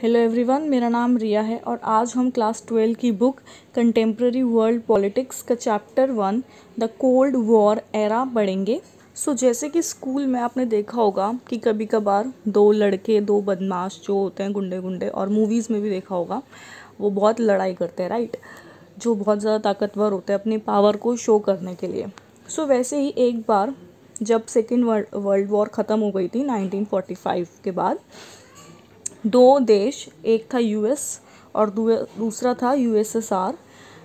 hello everyone मेरा नाम रिया है और आज हम क्लास ट्वेल्व की बुक कंटेम्प्रेरी वर्ल्ड पॉलिटिक्स का chapter one the cold war era पढ़ेंगे सो so, जैसे कि स्कूल में आपने देखा होगा कि कभी कभार दो लड़के दो बदमाश जो होते हैं गुंडे गुंडे और मूवीज़ में भी देखा होगा वो बहुत लड़ाई करते हैं राइट जो बहुत ज़्यादा ताकतवर होते हैं अपनी पावर को शो करने के लिए सो so, वैसे ही एक बार जब सेकेंड वर्ल्ड वॉर ख़त्म हो गई थी 1945 के बाद दो देश एक था यूएस और दूसरा था यूएसएसआर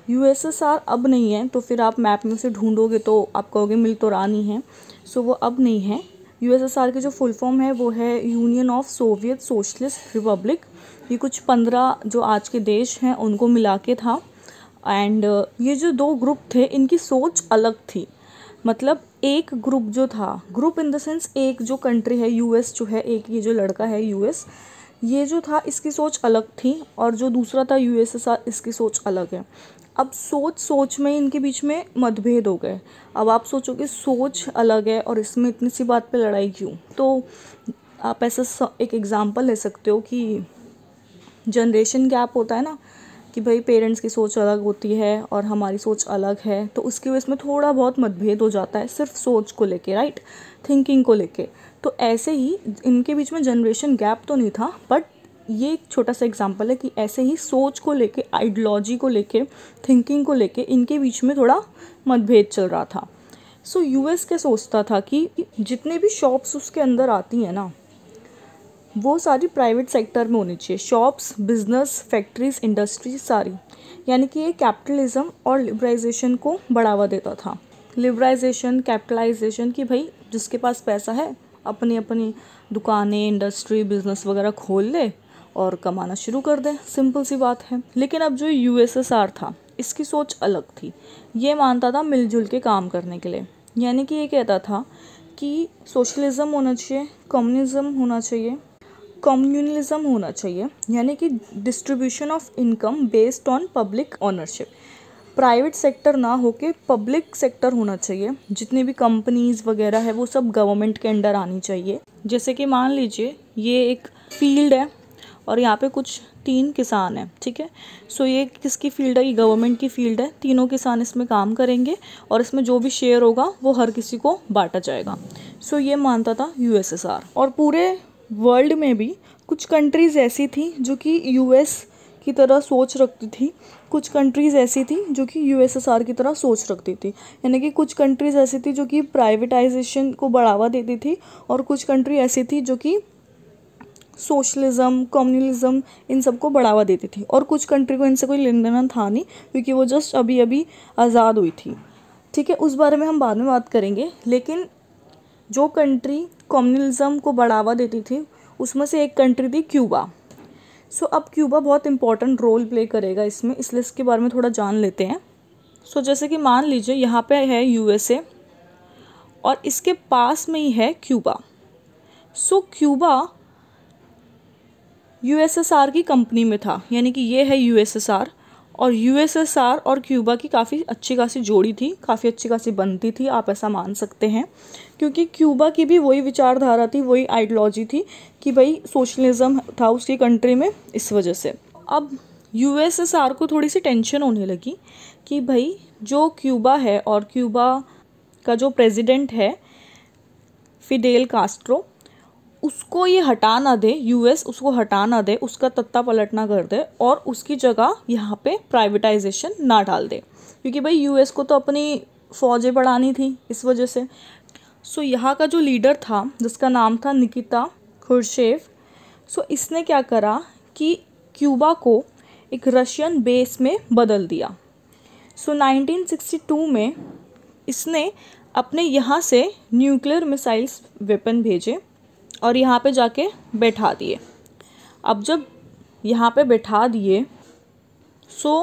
यूएसएसआर अब नहीं है तो फिर आप मैप में उसे ढूंढोगे तो आप कहोगे मिल तो रानी है सो वो अब नहीं है यूएसएसआर के जो फुल फॉर्म है वो है union of Soviet socialist republic ये कुछ पंद्रह जो आज के देश हैं उनको मिला के था एंड ये जो दो ग्रुप थे इनकी सोच अलग थी मतलब एक ग्रुप जो था ग्रुप इन द सेंस एक जो कंट्री है यूएस जो है एक ये जो लड़का है यूएस ये जो था इसकी सोच अलग थी और जो दूसरा था यूएसएसआर इसकी सोच अलग है अब सोच सोच में इनके बीच में मतभेद हो गए अब आप सोचो कि सोच अलग है और इसमें इतनी सी बात पे लड़ाई क्यों तो आप ऐसा एक एग्ज़ाम्पल ले सकते हो कि जनरेशन गैप होता है ना कि भाई पेरेंट्स की सोच अलग होती है और हमारी सोच अलग है तो उसकी वजह से थोड़ा बहुत मतभेद हो जाता है सिर्फ सोच को लेके राइट थिंकिंग को लेके तो ऐसे ही इनके बीच में जनरेशन गैप तो नहीं था बट ये एक छोटा सा एग्जाम्पल है कि ऐसे ही सोच को लेके आइडियोलॉजी को लेके थिंकिंग को लेके इनके बीच में थोड़ा मतभेद चल रहा था सो so, यूएस क्या सोचता था कि जितने भी शॉप्स उसके अंदर आती हैं ना वो सारी प्राइवेट सेक्टर में होनी चाहिए शॉप्स बिजनेस फैक्ट्रीज इंडस्ट्री सारी यानी कि ये कैपिटलिज्म और लिबराइजेशन को बढ़ावा देता था लिबराइजेशन कैपिटलाइजेशन कि भाई जिसके पास पैसा है अपनी अपनी दुकानें इंडस्ट्री बिज़नेस वगैरह खोल ले और कमाना शुरू कर दें सिंपल सी बात है लेकिन अब जो यूएसएसआर था इसकी सोच अलग थी ये मानता था मिलजुल के काम करने के लिए यानी कि ये कहता था कि सोशलिज़म होना चाहिए कम्युनिज़म होना चाहिए कम्युनलिज़म होना चाहिए यानी कि distribution of income based on public ownership private sector ना होके पब्लिक सेक्टर होना चाहिए जितनी भी कंपनीज वगैरह है वो सब गवर्नमेंट के अंडर आनी चाहिए जैसे कि मान लीजिए ये एक फील्ड है और यहाँ पे कुछ तीन किसान हैं ठीक है सो ये किसकी फील्ड है ये गवर्नमेंट की फील्ड है तीनों किसान इसमें काम करेंगे और इसमें जो भी शेयर होगा वो हर किसी को बांटा जाएगा सो ये मानता था यू और पूरे वर्ल्ड में भी कुछ कंट्रीज़ ऐसी थी जो कि यूएस की तरह सोच रखती थी कुछ कंट्रीज़ ऐसी थी जो कि यूएसएसआर की तरह सोच रखती थी यानी कि कुछ कंट्रीज़ ऐसी थी जो कि प्राइवेटाइजेशन को बढ़ावा देती थी और कुछ कंट्री ऐसी थी जो कि सोशलिज़म कम्युनलिज्म इन सबको बढ़ावा देती थी और कुछ कंट्री को इनसे कोई लेन देना था नहीं क्योंकि वो जस्ट अभी अभी आज़ाद हुई थी ठीक है उस बारे में हम बाद में बात करेंगे लेकिन जो कंट्री कम्युनलिज्म को बढ़ावा देती थी उसमें से एक कंट्री थी क्यूबा सो अब क्यूबा बहुत इंपॉर्टेंट रोल प्ले करेगा इसमें इसलिए इसके बारे में थोड़ा जान लेते हैं सो so, जैसे कि मान लीजिए यहाँ पे है यूएसए और इसके पास में ही है Cuba so so, Cuba USSR की कंपनी में था यानी कि ये है यूएसएसआर और यूएसएसआर और क्यूबा की काफ़ी अच्छी खासी जोड़ी थी काफ़ी अच्छी खासी बनती थी आप ऐसा मान सकते हैं क्योंकि क्यूबा की भी वही विचारधारा थी वही आइडियोलॉजी थी कि भाई सोशलिज्म था उसकी कंट्री में इस वजह से अब यूएसएसआर को थोड़ी सी टेंशन होने लगी कि भाई जो क्यूबा है और क्यूबा का जो प्रेसिडेंट है फिडेल कास्ट्रो उसको ये हटा ना दे यूएस उसको हटा ना दे उसका तत्ता पलट ना कर दे और उसकी जगह यहाँ पे प्राइवेटाइजेशन ना डाल दे क्योंकि भाई यूएस को तो अपनी फौजें बढ़ानी थी इस वजह से सो यहाँ का जो लीडर था जिसका नाम था निकिता खुरशेव सो इसने क्या करा कि क्यूबा को एक रशियन बेस में बदल दिया सो नाइनटीन में इसने अपने यहाँ से न्यूक्लियर मिसाइल्स वेपन भेजे और यहाँ पे जाके बैठा दिए अब जब यहाँ पे बैठा दिए सो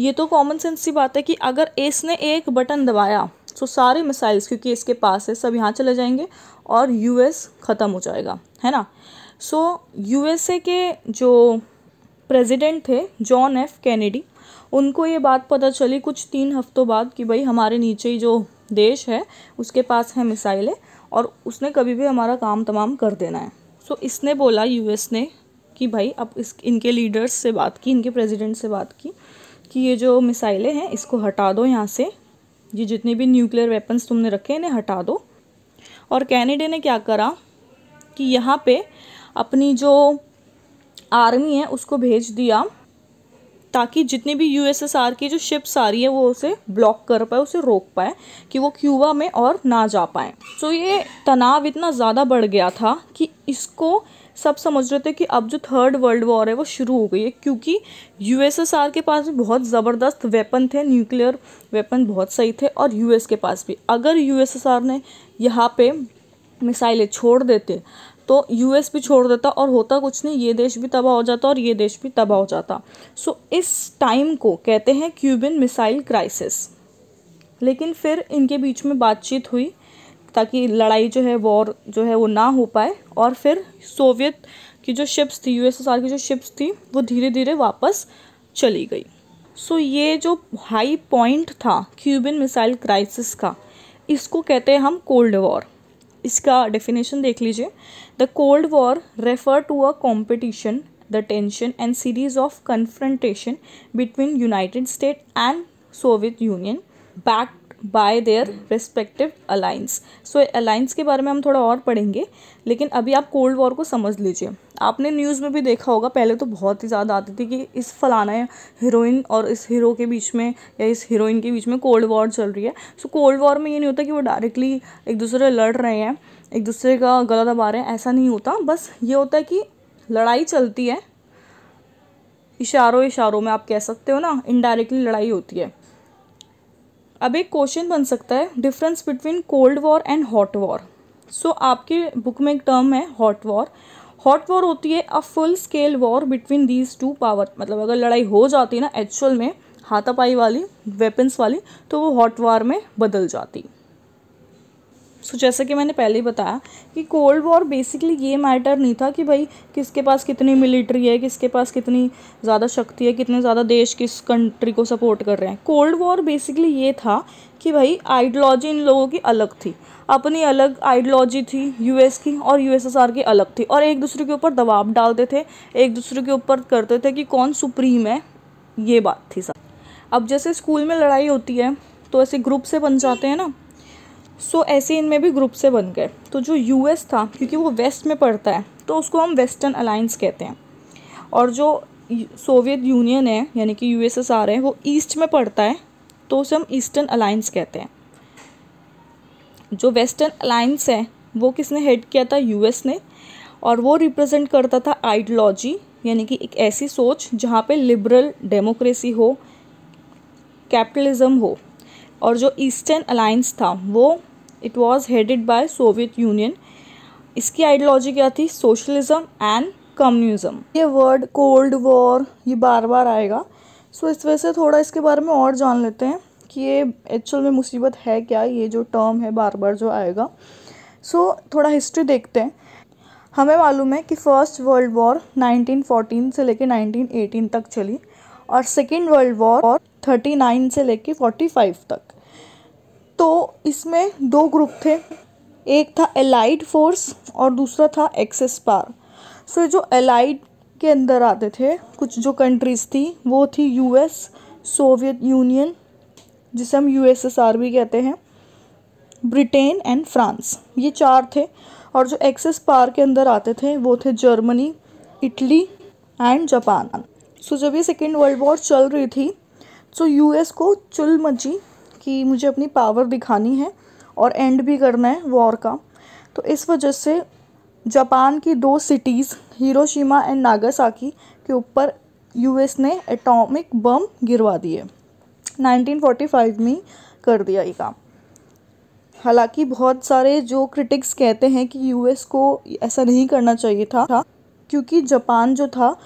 ये तो कॉमन सेंस की बात है कि अगर एस ने एक बटन दबाया सो सारे मिसाइल्स क्योंकि इसके पास है सब यहाँ चले जाएंगे और यूएस ख़त्म हो जाएगा है ना सो यूएसए के जो प्रेसिडेंट थे जॉन एफ कैनेडी उनको ये बात पता चली कुछ तीन हफ्तों बाद कि भाई हमारे नीचे ही जो देश है उसके पास है मिसाइलें और उसने कभी भी हमारा काम तमाम कर देना है सो so, इसने बोला यूएस ने कि भाई अब इस इनके लीडर्स से बात की इनके प्रेसिडेंट से बात की कि ये जो मिसाइलें हैं इसको हटा दो यहाँ से ये जितने भी न्यूक्लियर वेपन्स तुमने रखे इन्हें हटा दो और कैनेडा ने क्या करा कि यहाँ पे अपनी जो आर्मी है उसको भेज दिया ताकि जितने भी यूएसएसआर की जो शिप्स आ रही है वो उसे ब्लॉक कर पाए उसे रोक पाए कि वो क्यूबा में और ना जा पाए सो so, ये तनाव इतना ज़्यादा बढ़ गया था कि इसको सब समझ रहे थे कि अब जो थर्ड वर्ल्ड वॉर है वो शुरू हो गई है क्योंकि यूएसएसआर के पास भी बहुत ज़बरदस्त वेपन थे न्यूक्लियर वेपन बहुत सही थे और यूएस के पास भी अगर यूएसएसआर ने यहाँ पे मिसाइलें छोड़ देते तो यूएस भी छोड़ देता और होता कुछ नहीं ये देश भी तबाह हो जाता और ये देश भी तबाह हो जाता सो so, इस टाइम को कहते हैं क्यूबिन मिसाइल क्राइसिस लेकिन फिर इनके बीच में बातचीत हुई ताकि लड़ाई जो है वॉर जो है वो ना हो पाए और फिर सोवियत की जो शिप्स थी यूएसएसआर की जो शिप्स थी वो धीरे धीरे वापस चली गई सो so, ये जो हाई पॉइंट था क्यूबिन मिसाइल क्राइसिस का इसको कहते हैं हम कोल्ड वॉर इसका डेफिनेशन देख लीजिए The Cold War referred to a competition, the tension and series of confrontation between United States and Soviet Union backed by their respective alliance so alliance के बारे में हम थोड़ा और पढ़ेंगे लेकिन अभी आप कोल्ड वॉर को समझ लीजिए आपने न्यूज़ में भी देखा होगा पहले तो बहुत ही ज़्यादा आती थी कि इस फलाना हीरोइन और इस हीरो के बीच में या इस हीरोइन के बीच में कोल्ड वॉर चल रही है सो कोल्ड वॉर में ये नहीं होता कि वो डायरेक्टली एक दूसरे लड़ रहे हैं एक दूसरे का गला दबा रहे हैं ऐसा नहीं होता बस ये होता है कि लड़ाई चलती है इशारों इशारों में आप कह सकते हो ना इनडायरेक्टली लड़ाई होती है अब एक क्वेश्चन बन सकता है difference between cold war and hot war so आपके बुक में एक टर्म है हॉट वॉर हॉट वॉर होती है a full scale war between these two power मतलब अगर लड़ाई हो जाती ना एक्चुअल में हाथापाई वाली वेपन्स वाली तो वो हॉट वार में बदल जाती सो so, जैसे कि मैंने पहले ही बताया कि कोल्ड वॉर बेसिकली ये मैटर नहीं था कि भाई किसके पास कितनी मिलिट्री है किसके पास कितनी ज़्यादा शक्ति है कितने ज़्यादा देश किस कंट्री को सपोर्ट कर रहे हैं कोल्ड वॉर बेसिकली ये था कि भाई आइडियोलॉजी इन लोगों की अलग थी अपनी अलग आइडियोलॉजी थी यूएस की और यूएसएसआर की अलग थी और एक दूसरे के ऊपर दबाव डालते थे एक दूसरे के ऊपर करते थे कि कौन सुप्रीम है ये बात थी सर अब जैसे स्कूल में लड़ाई होती है तो ऐसे ग्रुप से बन जाते हैं ना सो ऐसे इनमें भी ग्रुप से बन गए तो जो यू था क्योंकि वो वेस्ट में पड़ता है तो उसको हम वेस्टर्न अलायंस कहते हैं और जो सोवियत यूनियन है यानी कि यूएसएसआर है वो ईस्ट में पड़ता है तो उसे हम ईस्टर्न अलायंस कहते हैं जो वेस्टर्न अलायंस है वो किसने हेड किया था यूएस ने और वो रिप्रेजेंट करता था आइडियोलॉजी यानी कि एक ऐसी सोच जहाँ पे लिबरल डेमोक्रेसी हो कैपिटलिज्म हो और जो ईस्टर्न अलायंस था वो it was headed by Soviet Union इसकी आइडियोलॉजी क्या थी सोशलिज्म एंड कम्युनिज्म ये वर्ड कोल्ड वॉर ये बार बार आएगा सो इस वजह से थोड़ा इसके बारे में और जान लेते हैं कि ये एक्चुअल में मुसीबत है क्या ये जो टर्म है बार बार जो आएगा सो so, थोड़ा हिस्ट्री देखते हैं हमें मालूम है कि फ़र्स्ट वर्ल्ड वॉर 1914 से लेकर 1918 तक चली और सेकेंड वर्ल्ड वॉर और थर्टी नाइन से लेके फोर्टी फाइव तक तो इसमें दो ग्रुप थे एक था एलाइड फोर्स और दूसरा था एक्सेस पार सो जो एलाइड के अंदर आते थे कुछ जो कंट्रीज़ थी वो थी यूएस सोवियत यूनियन जिसे हम यूएसएसआर भी कहते हैं ब्रिटेन एंड फ्रांस ये चार थे और जो एक्सेस पार के अंदर आते थे वो थे Germany Italy and Japan so जब ये सेकेंड वर्ल्ड वॉर चल रही थी सो यू एस को चुल मची कि मुझे अपनी पावर दिखानी है और एंड भी करना है वॉर का तो इस वजह से जापान की दो सिटीज़ हिरोशिमा एंड नागासाकी के ऊपर यूएस ने एटॉमिक बम गिरवा दिए 1945 में कर दिया ये काम हालांकि बहुत सारे जो क्रिटिक्स कहते हैं कि यूएस को ऐसा नहीं करना चाहिए था क्योंकि जापान जो था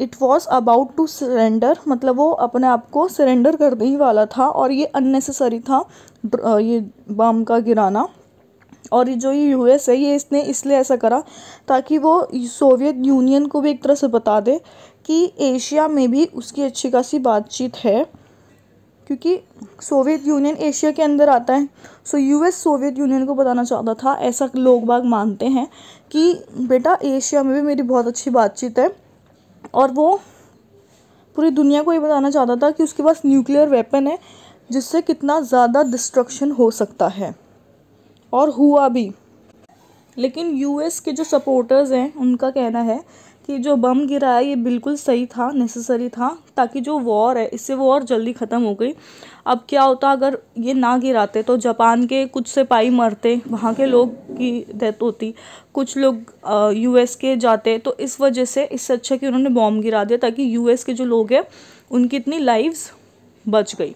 it was about to surrender मतलब वो अपने आप को सरेंडर करने ही वाला था और ये अननेसेसरी था ये बम का गिराना और जो ये यू एस है ये इसने इसलिए ऐसा करा ताकि वो सोवियत यूनियन को भी एक तरह से बता दे कि एशिया में भी उसकी अच्छी खासी बातचीत है क्योंकि सोवियत यूनियन एशिया के अंदर आता है सो यूएस सोवियत यूनियन को बताना चाहता था ऐसा लोग बाग मानते हैं कि बेटा एशिया में भी मेरी बहुत अच्छी बातचीत है और वो पूरी दुनिया को ये बताना चाहता था कि उसके पास न्यूक्लियर वेपन है जिससे कितना ज़्यादा डिस्ट्रक्शन हो सकता है और हुआ भी लेकिन यूएस के जो सपोर्टर्स हैं उनका कहना है कि जो बम गिरा है ये बिल्कुल सही था नेसेसरी था ताकि जो वॉर है इससे वो और जल्दी ख़त्म हो गई अब क्या होता अगर ये ना गिराते तो जापान के कुछ सिपाही मरते वहाँ के लोग की डेथ होती कुछ लोग यूएस के जाते तो इस वजह से इससे अच्छा कि उन्होंने बॉम गिरा दिया ताकि यूएस के जो लोग हैं उनकी इतनी लाइव्स बच गई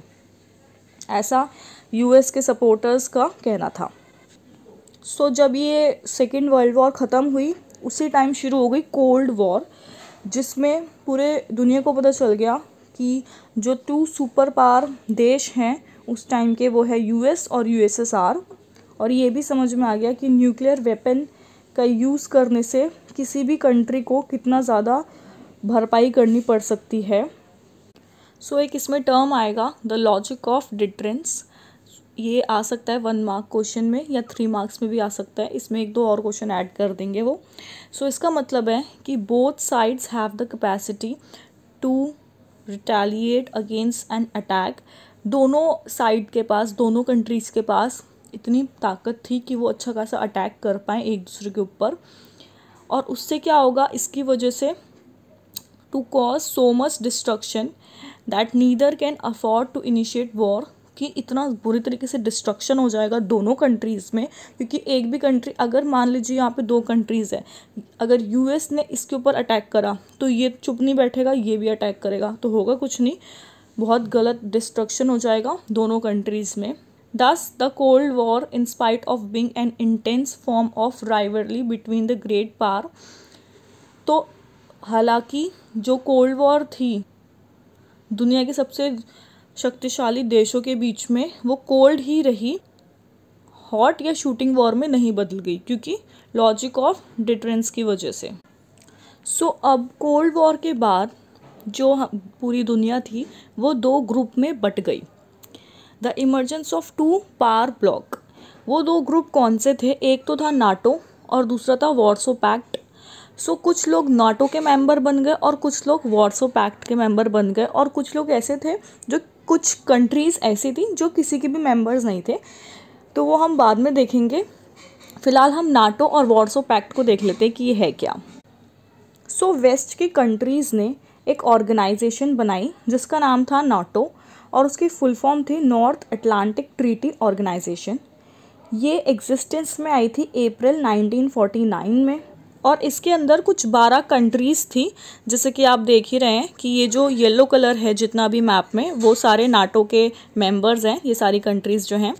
ऐसा यूएस के सपोर्टर्स का कहना था सो so, जब ये सेकेंड वर्ल्ड वॉर ख़त्म हुई उसी टाइम शुरू हो गई कोल्ड वॉर जिसमें पूरे दुनिया को पता चल गया कि जो टू सुपर पावर देश हैं उस टाइम के वो है यूएस और यूएसएसआर और ये भी समझ में आ गया कि न्यूक्लियर वेपन का यूज़ करने से किसी भी कंट्री को कितना ज़्यादा भरपाई करनी पड़ सकती है सो so, एक इसमें टर्म आएगा द लॉजिक ऑफ डिटरेंस ये आ सकता है वन मार्क क्वेश्चन में या थ्री मार्क्स में भी आ सकता है इसमें एक दो और क्वेश्चन ऐड कर देंगे वो सो so, इसका मतलब है कि both sides have the capacity to retaliate against an attack दोनों साइड के पास दोनों कंट्रीज़ के पास इतनी ताकत थी कि वो अच्छा खासा अटैक कर पाए एक दूसरे के ऊपर और उससे क्या होगा इसकी वजह से to cause so much destruction that neither can afford to initiate war कि इतना बुरी तरीके से डिस्ट्रक्शन हो जाएगा दोनों कंट्रीज़ में क्योंकि एक भी कंट्री अगर मान लीजिए यहाँ पे दो कंट्रीज़ है अगर यूएस ने इसके ऊपर अटैक करा तो ये चुप नहीं बैठेगा ये भी अटैक करेगा तो होगा कुछ नहीं बहुत गलत डिस्ट्रक्शन हो जाएगा दोनों कंट्रीज़ में thus the cold war in spite of being an intense form of rivalry between the great power तो हालांकि जो कोल्ड वॉर थी दुनिया की सबसे शक्तिशाली देशों के बीच में वो कोल्ड ही रही हॉट या शूटिंग वॉर में नहीं बदल गई क्योंकि लॉजिक ऑफ डिटरेंस की वजह से सो so, अब कोल्ड वॉर के बाद जो पूरी दुनिया थी वो दो ग्रुप में बट गई the emergence of two power bloc वो दो ग्रुप कौन से थे एक तो था नाटो और दूसरा था वॉर्सो पैक्ट सो कुछ लोग नाटो के मेंबर बन गए और कुछ लोग वॉर्सो पैक्ट के मेंबर बन गए और कुछ लोग ऐसे थे जो कुछ कंट्रीज़ ऐसी थी जो किसी के भी मेंबर्स नहीं थे तो वो हम बाद में देखेंगे फ़िलहाल हम नाटो और वॉर्सो पैक्ट को देख लेते हैं कि ये है क्या सो so, वेस्ट की कंट्रीज़ ने एक ऑर्गेनाइजेशन बनाई जिसका नाम था नाटो और उसकी फुल फॉर्म थी नॉर्थ अटलांटिक ट्रीटी ऑर्गेनाइजेशन ये एग्जिस्टेंस में आई थी अप्रैल 1949 में और इसके अंदर कुछ बारह कंट्रीज़ थी जैसे कि आप देख ही रहे हैं कि ये जो येलो कलर है जितना भी मैप में वो सारे नाटो के मेंबर्स हैं ये सारी कंट्रीज़ जो हैं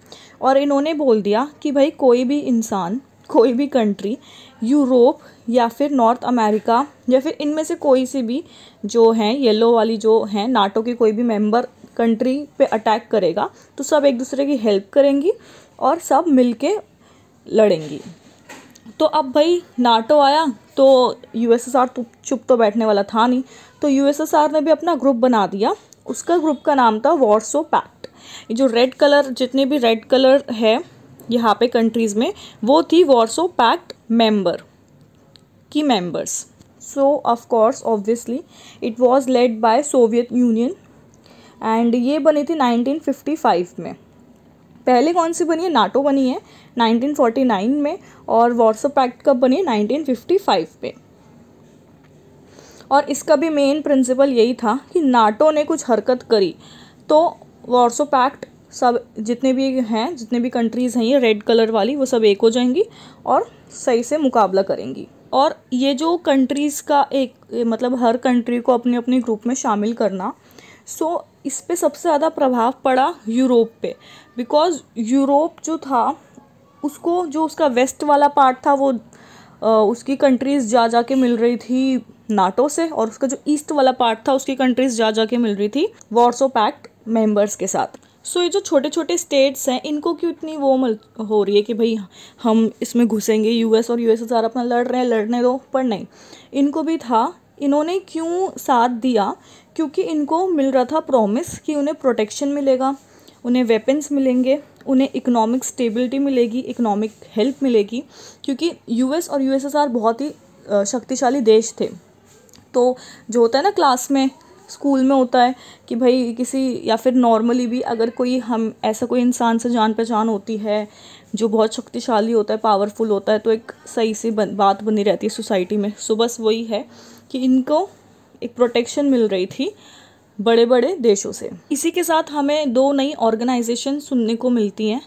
और इन्होंने बोल दिया कि भाई कोई भी इंसान कोई भी कंट्री यूरोप या फिर नॉर्थ अमेरिका या फिर इनमें से कोई सी भी जो हैं येलो वाली जो हैं नाटो की कोई भी मेम्बर कंट्री पे अटैक करेगा तो सब एक दूसरे की हेल्प करेंगी और सब मिल लड़ेंगी तो अब भाई नाटो आया तो यूएसएसआर चुप तो बैठने वाला था नहीं तो यूएसएसआर ने भी अपना ग्रुप बना दिया उसका ग्रुप का नाम था वॉर्सो पैक्ट ये जो रेड कलर जितने भी रेड कलर है यहाँ पे कंट्रीज़ में वो थी वॉर्सो पैक्ट मेंबर की members so of course obviously it was led by Soviet Union and ये बनी थी 1955 में पहले कौन सी बनी है नाटो बनी है 1949 में और वॉट्सअप पैक्ट कब बनी है 1955 में और इसका भी मेन प्रिंसिपल यही था कि नाटो ने कुछ हरकत करी तो वॉर्सो पैक्ट सब जितने भी हैं जितने भी कंट्रीज़ हैं ये रेड कलर वाली वो सब एक हो जाएंगी और सही से मुकाबला करेंगी और ये जो कंट्रीज़ का एक मतलब हर कंट्री को अपने अपने ग्रुप में शामिल करना सो इस पर सबसे ज़्यादा प्रभाव पड़ा यूरोप पे बिकॉज़ यूरोप जो था उसको जो उसका वेस्ट वाला पार्ट था वो उसकी कंट्रीज़ जा जा के मिल रही थी नाटो से और उसका जो ईस्ट वाला पार्ट था उसकी कंट्रीज़ जा जा के मिल रही थी वॉर्सो पैक्ट मेंबर्स के साथ सो so, ये जो छोटे छोटे स्टेट्स हैं इनको क्यों इतनी वो मल हो रही है कि भाई हम इसमें घुसेंगे यूएस और यूएसएसआर अपना लड़ रहे हैं लड़ने दो पर नहीं इनको भी था इन्होंने क्यों साथ दिया क्योंकि इनको मिल रहा था प्रॉमिस कि उन्हें प्रोटेक्शन मिलेगा उन्हें वेपन्स मिलेंगे उन्हें इकोनॉमिक स्टेबिलिटी मिलेगी इकोनॉमिक हेल्प मिलेगी क्योंकि यूएस और यूएसएसआर बहुत ही शक्तिशाली देश थे तो जो होता है ना क्लास में स्कूल में होता है कि भाई किसी या फिर नॉर्मली भी अगर कोई हम ऐसा कोई इंसान से जान पहचान होती है जो बहुत शक्तिशाली होता है पावरफुल होता है तो एक सही सी बात बनी रहती है सोसाइटी में सो बस वही है कि इनको एक प्रोटेक्शन मिल रही थी बड़े बड़े देशों से इसी के साथ हमें दो नई ऑर्गेनाइजेशन सुनने को मिलती हैं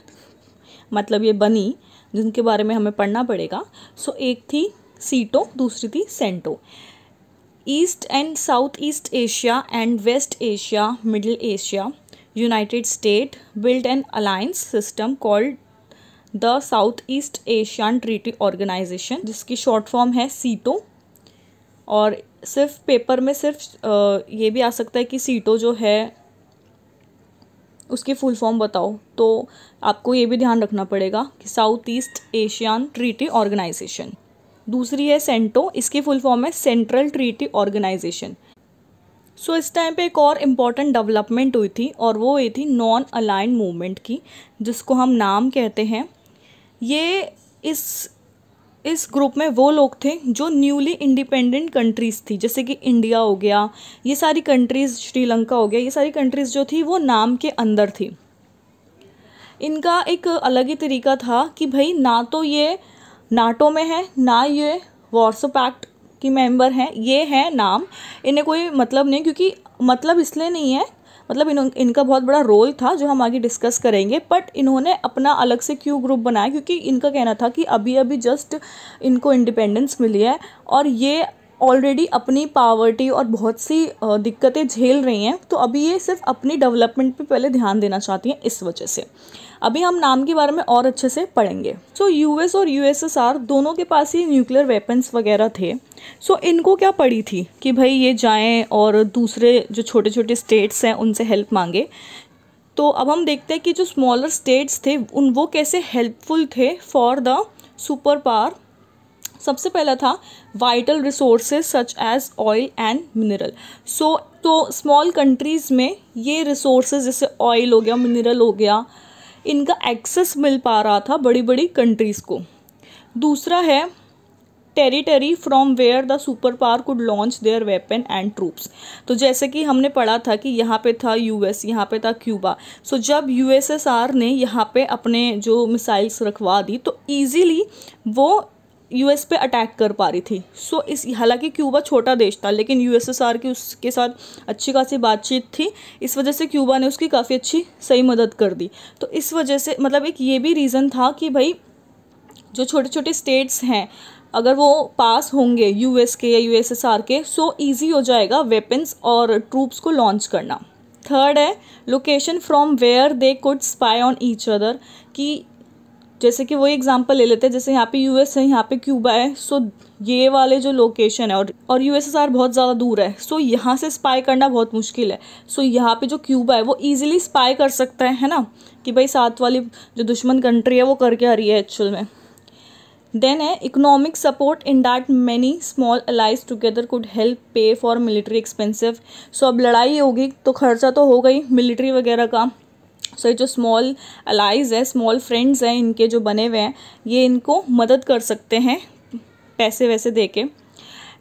मतलब ये बनी जिनके बारे में हमें पढ़ना पड़ेगा सो एक थी सीटो दूसरी थी CENTO East and South East Asia and West Asia Middle Asia United State build an alliance system called the South East Asian Treaty Organisation जिसकी शॉर्ट फॉर्म है सीटो और सिर्फ पेपर में सिर्फ ये भी आ सकता है कि सीटो जो है उसकी फुल फॉर्म बताओ तो आपको ये भी ध्यान रखना पड़ेगा कि South East Asian Treaty Organisation दूसरी है सेंटो इसकी फुल फॉर्म है सेंट्रल ट्रीटी ऑर्गेनाइजेशन सो इस टाइम पे एक और इम्पॉर्टेंट डेवलपमेंट हुई थी और वो हुई थी नॉन अलाइन मूवमेंट की जिसको हम नाम कहते हैं ये इस इस ग्रुप में वो लोग थे जो न्यूली इंडिपेंडेंट कंट्रीज़ थी जैसे कि इंडिया हो गया ये सारी कंट्रीज़ श्रीलंका हो गया ये सारी कंट्रीज़ जो थी वो नाम के अंदर थी इनका एक अलग ही तरीका था कि भाई ना तो ये नाटो में है ना ये वॉर्सो पैक्ट की मेंबर हैं ये हैं नाम इन्हें कोई मतलब नहीं क्योंकि मतलब इसलिए नहीं है मतलब इन इनका बहुत बड़ा रोल था जो हम आगे डिस्कस करेंगे बट इन्होंने अपना अलग से क्यों ग्रुप बनाया क्योंकि इनका कहना था कि अभी अभी जस्ट इनको इंडिपेंडेंस मिली है और ये ऑलरेडी अपनी पावर्टी और बहुत सी दिक्कतें झेल रही हैं तो अभी ये सिर्फ अपनी डेवलपमेंट पे पहले ध्यान देना चाहती हैं इस वजह से अभी हम नाम के बारे में और अच्छे से पढ़ेंगे सो so, यूएस और यूएसएसआर दोनों के पास ही न्यूक्लियर वेपन्स वगैरह थे सो so, इनको क्या पड़ी थी कि भाई ये जाएँ और दूसरे जो छोटे छोटे स्टेट्स हैं उनसे हेल्प मांगे तो अब हम देखते हैं कि जो स्मॉलर स्टेट्स थे उन वो कैसे हेल्पफुल थे फॉर द सुपर पावर सबसे पहला था vital resources such as oil and mineral so तो स्मॉल कंट्रीज़ में ये रिसोर्सेज जैसे ऑयल हो गया मिनरल हो गया इनका एक्सेस मिल पा रहा था बड़ी बड़ी कंट्रीज़ को दूसरा है territory from where the super power could launch their weapon and troops तो जैसे कि हमने पढ़ा था कि यहाँ पे था यूएस यहाँ पे था क्यूबा सो so, जब यूएसएसआर ने यहाँ पे अपने जो मिसाइल्स रखवा दी तो ईजीली वो यूएस पे अटैक कर पा रही थी सो इस हालांकि क्यूबा छोटा देश था लेकिन यूएसएसआर की उसके साथ अच्छी खासी बातचीत थी इस वजह से क्यूबा ने उसकी काफ़ी अच्छी सही मदद कर दी तो इस वजह से मतलब एक ये भी रीज़न था कि भाई जो छोटे छोटे स्टेट्स हैं अगर वो पास होंगे यूएस के या यूएसएसआर के सो ईजी हो जाएगा वेपन्स और ट्रूप्स को लॉन्च करना थर्ड है location from where they could spy on each other कि जैसे कि वही एग्जांपल ले लेते हैं जैसे यहाँ पे यूएस है यहाँ पे क्यूबा है सो ये वाले जो लोकेशन है और और यूएसएसआर बहुत ज़्यादा दूर है सो यहाँ से स्पाई करना बहुत मुश्किल है सो यहाँ पे जो क्यूबा है वो ईजिली स्पाई कर सकता है है ना कि भाई साथ वाली जो दुश्मन कंट्री है वो करके आ रही है एक्चुअल में देन है economic support in that many small allies together could help pay for military expensive so अब लड़ाई होगी तो खर्चा तो हो गई मिलिट्री वगैरह का सो जो स्मॉल अलाइज है स्मॉल फ्रेंड्स हैं इनके जो बने हुए हैं ये इनको मदद कर सकते हैं पैसे वैसे दे के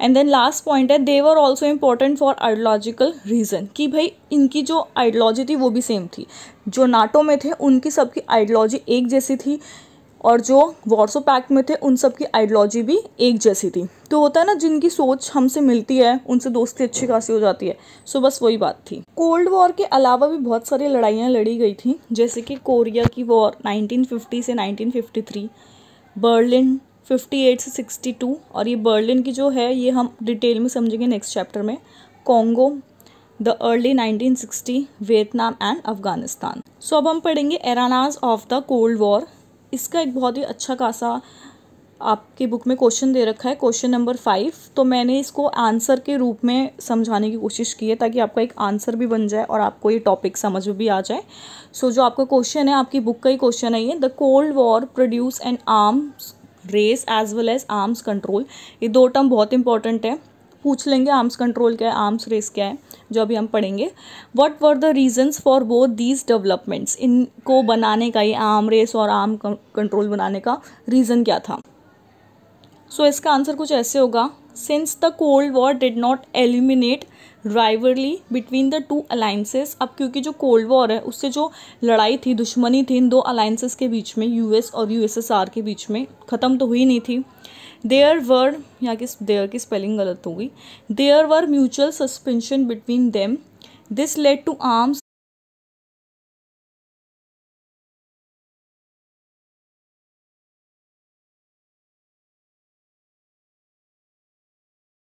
एंड देन लास्ट पॉइंट है they were also important for ideological reason कि भाई इनकी जो आइडियोलॉजी थी वो भी सेम थी जो नाटो में थे उनकी सबकी आइडियोलॉजी एक जैसी थी और जो वॉर्सो पैक्ट में थे उन सब की आइडियोलॉजी भी एक जैसी थी तो होता है ना जिनकी सोच हमसे मिलती है उनसे दोस्ती अच्छी खासी हो जाती है सो बस वही बात थी कोल्ड वॉर के अलावा भी बहुत सारी लड़ाइयाँ लड़ी गई थी जैसे कि कोरिया की वॉर 1950 से 1953 बर्लिन 58 से 62 और ये बर्लिन की जो है ये हम डिटेल में समझेंगे नेक्स्ट चैप्टर में Congo the early 1960 Vietnam and Afghanistan so अब हम पढ़ेंगे arenas of the cold war इसका एक बहुत ही अच्छा खासा आपकी बुक में क्वेश्चन दे रखा है क्वेश्चन नंबर फाइव तो मैंने इसको आंसर के रूप में समझाने की कोशिश की है ताकि आपका एक आंसर भी बन जाए और आपको ये टॉपिक समझ में भी आ जाए सो so, जो आपका क्वेश्चन है आपकी बुक का ही क्वेश्चन है ये the cold war produce and arms race as well as arms control ये दो टर्म बहुत इंपॉर्टेंट है पूछ लेंगे आर्म्स कंट्रोल क्या है आर्म्स रेस क्या है जो अभी हम पढ़ेंगे what were the reasons for both these developments इनको बनाने का ये आर्म रेस और आर्म कंट्रोल बनाने का रीज़न क्या था सो so, इसका आंसर कुछ ऐसे होगा since the cold war did not eliminate rivalry between the two alliances अब क्योंकि जो कोल्ड वॉर है उससे जो लड़ाई थी दुश्मनी थी इन दो अलाइंसेस के बीच में यूएस और यूएसएसआर के बीच में ख़त्म तो हुई नहीं थी देयर वर यहाँ की देयर की स्पेलिंग गलत हो गई there were mutual suspension between them this led to arms